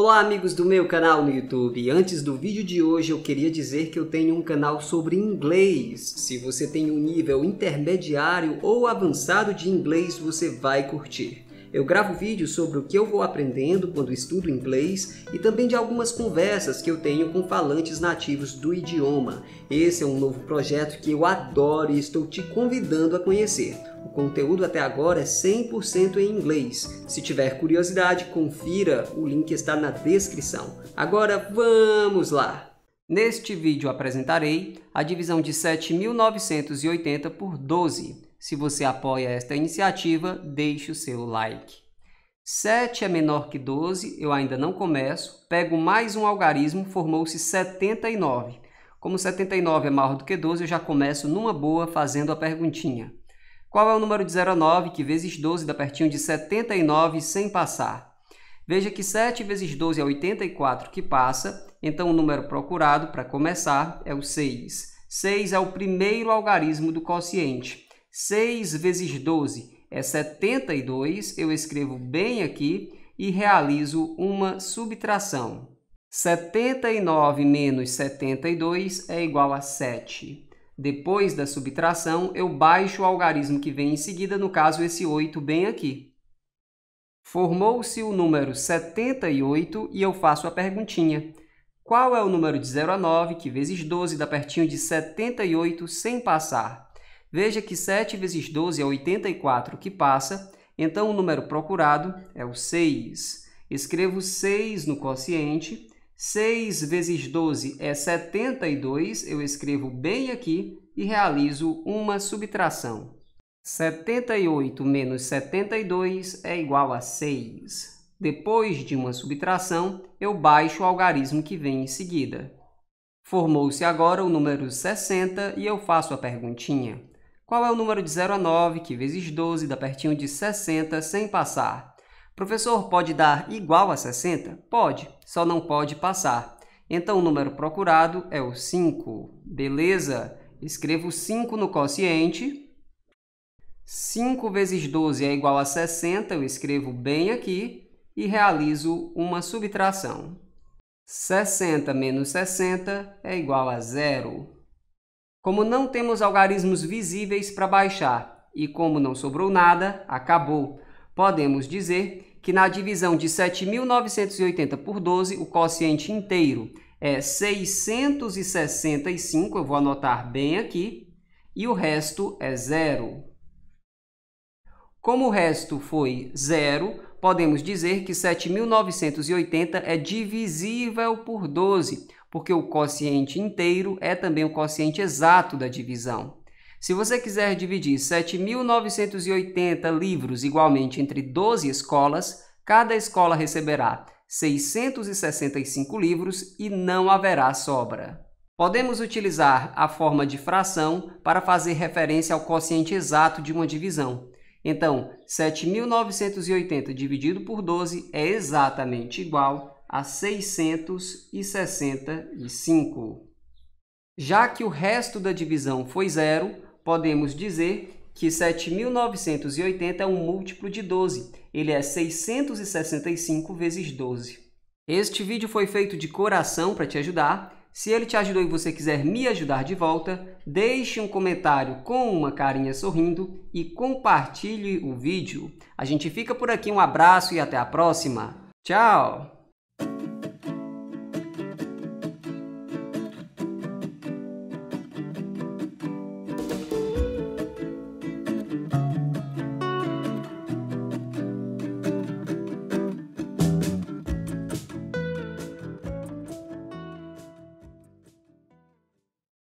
Olá amigos do meu canal no YouTube, antes do vídeo de hoje eu queria dizer que eu tenho um canal sobre inglês. Se você tem um nível intermediário ou avançado de inglês, você vai curtir. Eu gravo vídeos sobre o que eu vou aprendendo quando estudo inglês e também de algumas conversas que eu tenho com falantes nativos do idioma. Esse é um novo projeto que eu adoro e estou te convidando a conhecer. O conteúdo até agora é 100% em inglês. Se tiver curiosidade, confira, o link está na descrição. Agora vamos lá! Neste vídeo apresentarei a divisão de 7.980 por 12. Se você apoia esta iniciativa, deixe o seu like. 7 é menor que 12, eu ainda não começo. Pego mais um algarismo, formou-se 79. Como 79 é maior do que 12, eu já começo numa boa fazendo a perguntinha. Qual é o número de 0 a 9, que vezes 12 dá pertinho de 79 sem passar? Veja que 7 vezes 12 é 84 que passa, então o número procurado para começar é o 6. 6 é o primeiro algarismo do quociente. 6 vezes 12 é 72, eu escrevo bem aqui e realizo uma subtração. 79 menos 72 é igual a 7. Depois da subtração, eu baixo o algarismo que vem em seguida, no caso esse 8 bem aqui. Formou-se o número 78 e eu faço a perguntinha. Qual é o número de 0 a 9, que vezes 12 dá pertinho de 78 sem passar? Veja que 7 vezes 12 é 84 que passa, então o número procurado é o 6. Escrevo 6 no quociente, 6 vezes 12 é 72, eu escrevo bem aqui e realizo uma subtração. 78 menos 72 é igual a 6. Depois de uma subtração, eu baixo o algarismo que vem em seguida. Formou-se agora o número 60 e eu faço a perguntinha. Qual é o número de 0 a 9, que vezes 12 dá pertinho de 60 sem passar? Professor, pode dar igual a 60? Pode, só não pode passar. Então o número procurado é o 5. Beleza? Escrevo 5 no quociente. 5 vezes 12 é igual a 60, eu escrevo bem aqui e realizo uma subtração. 60 menos 60 é igual a zero. Como não temos algarismos visíveis para baixar e como não sobrou nada, acabou. Podemos dizer que na divisão de 7.980 por 12, o quociente inteiro é 665, eu vou anotar bem aqui, e o resto é zero. Como o resto foi zero, podemos dizer que 7.980 é divisível por 12, porque o quociente inteiro é também o quociente exato da divisão. Se você quiser dividir 7.980 livros igualmente entre 12 escolas, cada escola receberá 665 livros e não haverá sobra. Podemos utilizar a forma de fração para fazer referência ao quociente exato de uma divisão. Então, 7.980 dividido por 12 é exatamente igual a 665. Já que o resto da divisão foi zero, podemos dizer que 7.980 é um múltiplo de 12. Ele é 665 vezes 12. Este vídeo foi feito de coração para te ajudar. Se ele te ajudou e você quiser me ajudar de volta, deixe um comentário com uma carinha sorrindo e compartilhe o vídeo. A gente fica por aqui, um abraço e até a próxima. Tchau!